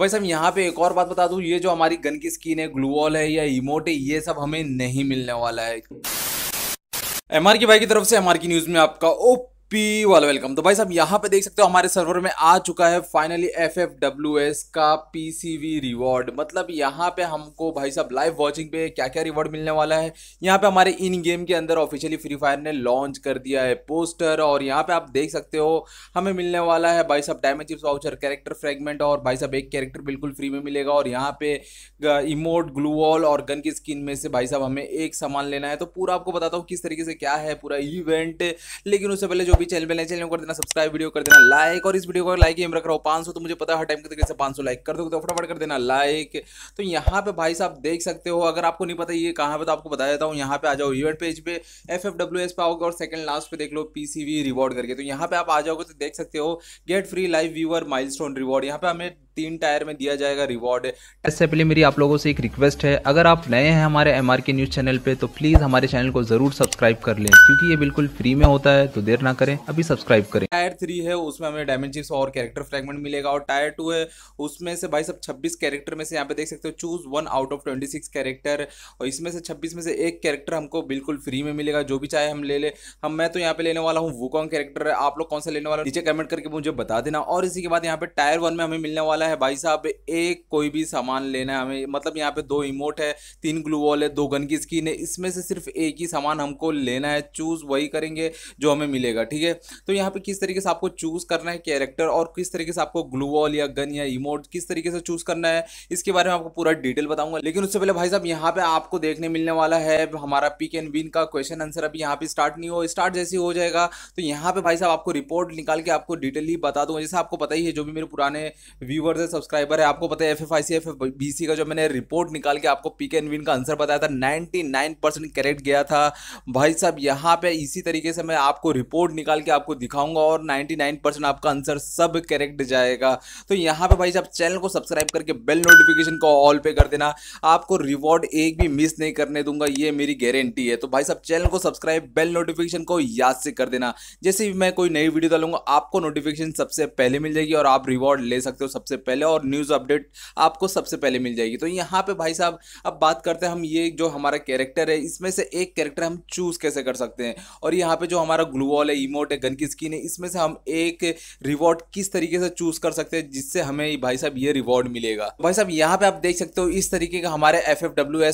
वैसे हम यहाँ पे एक और बात बता दू ये जो हमारी गन की स्किन है ग्लूवॉल है या इमोट है ये सब हमें नहीं मिलने वाला है एमआर की भाई की तरफ से एमआर की न्यूज़ में आपका ओप पी वाला वेलकम तो भाई साहब यहाँ पे देख सकते हो हमारे सर्वर में आ चुका है finally F F W S का पी सी वी रिवॉर्ड मतलब यहाँ पे हमको भाई साहब लाइव वॉचिंग पे क्या क्या रिवॉर्ड मिलने वाला है यहाँ पे हमारे इन गेम के अंदर ऑफिशियली फ्री फायर ने लॉन्च कर दिया है पोस्टर और यहाँ पे आप देख सकते हो हमें मिलने वाला है भाई साहब diamond chips voucher character fragment और भाई साहब एक कैरेक्टर बिल्कुल फ्री में मिलेगा और यहाँ पे इमोट ग्लू वॉल और गन की स्किन में से भाई साहब हमें एक सामान लेना है तो पूरा आपको बताता हूँ किस तरीके से क्या है पूरा इवेंट लेकिन उससे पहले जो अभी चैनल पे नए चैनल कर देना सब्सक्राइब वीडियो कर देना लाइक और इस वीडियो को लाइक ही रख रहा हूँ पाँच तो मुझे पता है हर टाइम के तरीके से पाँच लाइक कर दो तो फटाफट कर देना लाइक तो यहाँ पे भाई साहब देख सकते हो अगर आपको नहीं पता ये कहाँ पे तो आपको बता देता हूँ यहाँ पे आ जाओ इवेंट पेज पे एफ एफ डब्ल्यू एस पे आओगे और सेकंड लास्ट पे देख लो पी सी वी रिवॉर्ड करके तो यहाँ पे आप आ जाओगे तो देख सकते हो get free live viewer mile reward यहाँ पे हमें तीन टायर में दिया जाएगा रिवॉर्ड इससे पहले मेरी आप लोगों से एक रिक्वेस्ट है अगर आप नए हैं हमारे M R K news channel पे तो प्लीज़ हमारे चैनल को ज़रूर सब्सक्राइब कर लें क्योंकि ये बिल्कुल फ्री में होता है तो देर ना करें अभी सब्सक्राइब करें टायर थ्री है उसमें हमें डायमेंशन और कैरेक्टर फ्रेगमेंट मिलेगा और टायर टू है उसमें से भाई सब छब्बीस कैरेक्टर में से यहाँ पे देख सकते हो choose one out of twenty six character और इसमें से छब्बीस में से एक कैरेक्टर हमको बिल्कुल फ्री में मिलेगा जो भी चाहे हम ले ले हम मैं तो यहाँ पे लेने वाला हूँ वो कौन कैरेक्टर आप लोग कौन सा लेने वाला नीचे कमेंट करके मुझे बता देना और इसी के बाद यहाँ पे टायर वन में हमें मिलने वाला वाला है भाई साहब एक कोई भी सामान लेना है हमें मतलब यहाँ पे दो इमोट है तीन ग्लू वॉल है दो गन की स्किन है इसमें से सिर्फ एक ही सामान हमको लेना है चूज़ वही करेंगे जो हमें मिलेगा ठीक है तो यहाँ पे किस तरीके से आपको चूज़ करना है कैरेक्टर और किस तरीके से आपको ग्लू वॉल या गन या इमोट किस तरीके से चूज़ करना है इसके बारे में आपको पूरा डिटेल बताऊंगा लेकिन उससे पहले भाई साहब यहाँ पे आपको देखने मिलने वाला है हमारा पिक एंड विन का क्वेश्चन आंसर अभी यहाँ पे स्टार्ट नहीं हो स्टार्ट जैसे हो जाएगा तो यहाँ पे भाई साहब आपको रिपोर्ट निकाल के आपको डिटेल ही बता दूंगा जैसे आपको पता ही है जो भी मेरे पुराने व्यूवर व्यूअर्स है सब्सक्राइबर है आपको पता है F F I C F B C का जो मैंने रिपोर्ट निकाल के आपको पी के एन विन का आंसर बताया था नाइन्टी नाइन परसेंट करेक्ट गया था भाई साहब यहाँ पे इसी तरीके से मैं आपको रिपोर्ट निकाल के आपको दिखाऊंगा और नाइन्टी नाइन परसेंट आपका आंसर सब करेक्ट जाएगा तो यहाँ पे भाई साहब चैनल को सब्सक्राइब करके बेल नोटिफिकेशन को ऑल पे कर देना आपको रिवॉर्ड एक भी मिस नहीं करने दूंगा ये मेरी गारंटी है तो भाई साहब चैनल को सब्सक्राइब बेल नोटिफिकेशन को याद से कर देना जैसे ही मैं कोई नई वीडियो डालूंगा आपको नोटिफिकेशन सबसे पहले मिल जाएगी और आप रिवॉर्ड ले सकते हो सबसे पहले और न्यूज़ अपडेट आपको सबसे पहले मिल जाएगी तो यहाँ पे भाई साहब अब बात करते हैं हम ये जो हमारा कैरेक्टर है इसमें से एक कैरेक्टर हम चूज़ कैसे कर सकते हैं और यहाँ पे जो हमारा ग्लूवॉल है इमोट है गन की स्किन है इसमें से हम एक रिवॉर्ड किस तरीके से चूज़ कर सकते हैं जिससे हमें भाई साहब ये रिवॉर्ड मिलेगा भाई साहब यहाँ पे आप देख सकते हो इस तरीके का हमारे एफ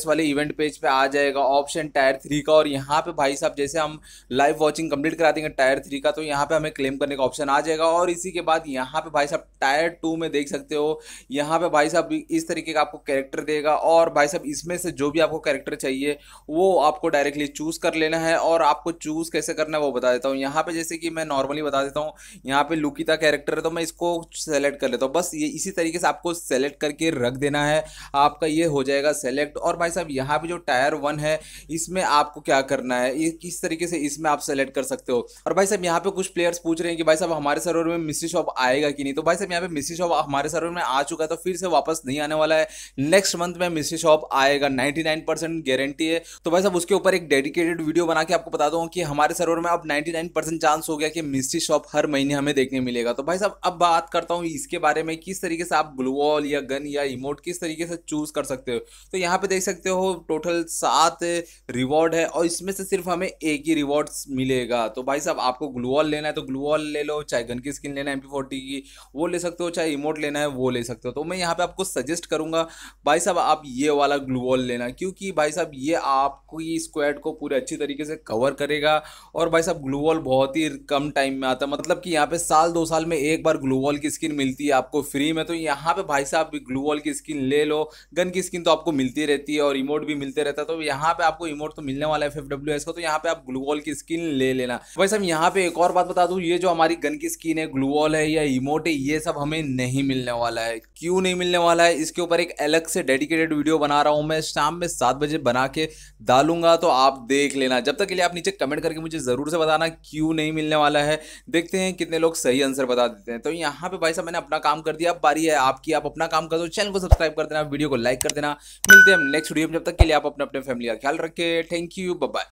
वाले इवेंट पेज पे आ जाएगा ऑप्शन टायर थ्री का और यहाँ पे भाई साहब जैसे हम लाइव वॉचिंग कंप्लीट करा देंगे टायर थ्री का तो यहाँ पे हमें क्लेम करने का ऑप्शन आ जाएगा और इसी के बाद यहाँ पे भाई साहब टायर टू में देख सकते सकते हो यहाँ पे भाई साहब इस तरीके का आपको कैरेक्टर देगा और भाई साहब इसमें से जो भी आपको कैरेक्टर चाहिए वो आपको डायरेक्टली चूज़ कर लेना है और आपको चूज़ कैसे करना है वो बता देता हूँ यहाँ पे जैसे कि मैं नॉर्मली बता देता हूँ यहाँ पे लुकीता कैरेक्टर है तो मैं इसको सेलेक्ट कर लेता हूँ बस ये इसी तरीके से आपको सेलेक्ट करके रख देना है आपका ये हो जाएगा सेलेक्ट और भाई साहब यहाँ पे जो टायर वन है इसमें आपको क्या करना है ये किस तरीके से इसमें आप सेलेक्ट कर सकते हो और भाई साहब यहाँ पे कुछ प्लेयर्स पूछ रहे हैं कि भाई साहब हमारे सर्वर में मिस्ट्री शॉप आएगा कि नहीं तो भाई साहब यहाँ पे मिस्ट्री शॉप हमारे हमारे सर्वर में आ चुका है तो फिर से वापस नहीं आने वाला है नेक्स्ट मंथ में मिस्ट्री शॉप आएगा 99% गारंटी है तो भाई साहब उसके ऊपर एक डेडिकेटेड वीडियो बना के आपको बता दूँ कि हमारे सर्वर में अब 99% चांस हो गया कि मिस्ट्री शॉप हर महीने हमें देखने मिलेगा तो भाई साहब अब बात करता हूँ इसके बारे में किस तरीके से आप ग्लू वॉल या गन या इमोट किस तरीके से चूज कर सकते हो तो यहाँ पे देख सकते हो टोटल सात रिवॉर्ड है और इसमें से सिर्फ हमें एक ही रिवॉर्ड मिलेगा तो भाई साहब आपको ग्लू वॉल लेना है तो ग्लू वॉल ले लो चाहे गन की स्किन लेना है एम की वो ले सकते हो चाहे इमोट लेना लेना है वो ले सकते हो तो मैं यहाँ पे आपको सजेस्ट करूँगा भाई साहब आप ये वाला ग्लू वॉल लेना क्योंकि भाई साहब ये आपकी स्क्वाड को पूरे अच्छी तरीके से कवर करेगा और भाई साहब ग्लू वॉल बहुत ही कम टाइम में आता है मतलब कि यहाँ पे साल दो साल में एक बार ग्लू वॉल की स्किन मिलती है आपको फ्री में तो यहाँ पे भाई साहब ग्लू वॉल की स्किन ले लो गन की स्किन तो आपको मिलती रहती है और रिमोट भी मिलते रहता तो यहाँ पे आपको रिमोट तो मिलने वाला है एफ डब्ल्यू एस तो यहाँ पे आप ग्लू वॉल की स्किन ले लेना भाई साहब यहाँ पे एक और बात बता दूँ ये जो हमारी गन की स्किन है ग्लू वॉल है या इमोट है ये सब हमें नहीं मिल मिलने वाला है क्यों नहीं मिलने वाला है इसके ऊपर एक अलग से डेडिकेटेड वीडियो बना रहा हूं मैं शाम में सात बजे बना के डालूंगा तो आप देख लेना जब तक के लिए आप नीचे कमेंट करके मुझे ज़रूर से बताना क्यों नहीं मिलने वाला है देखते हैं कितने लोग सही आंसर बता देते हैं तो यहाँ पे भाई साहब मैंने अपना काम कर दिया अब बारी है आपकी आप अपना काम कर दो चैनल को सब्सक्राइब कर देना वीडियो को लाइक कर देना मिलते हैं नेक्स्ट वीडियो में जब तक के लिए आप अपने अपने फैमिली का ख्याल रखें थैंक यू बाय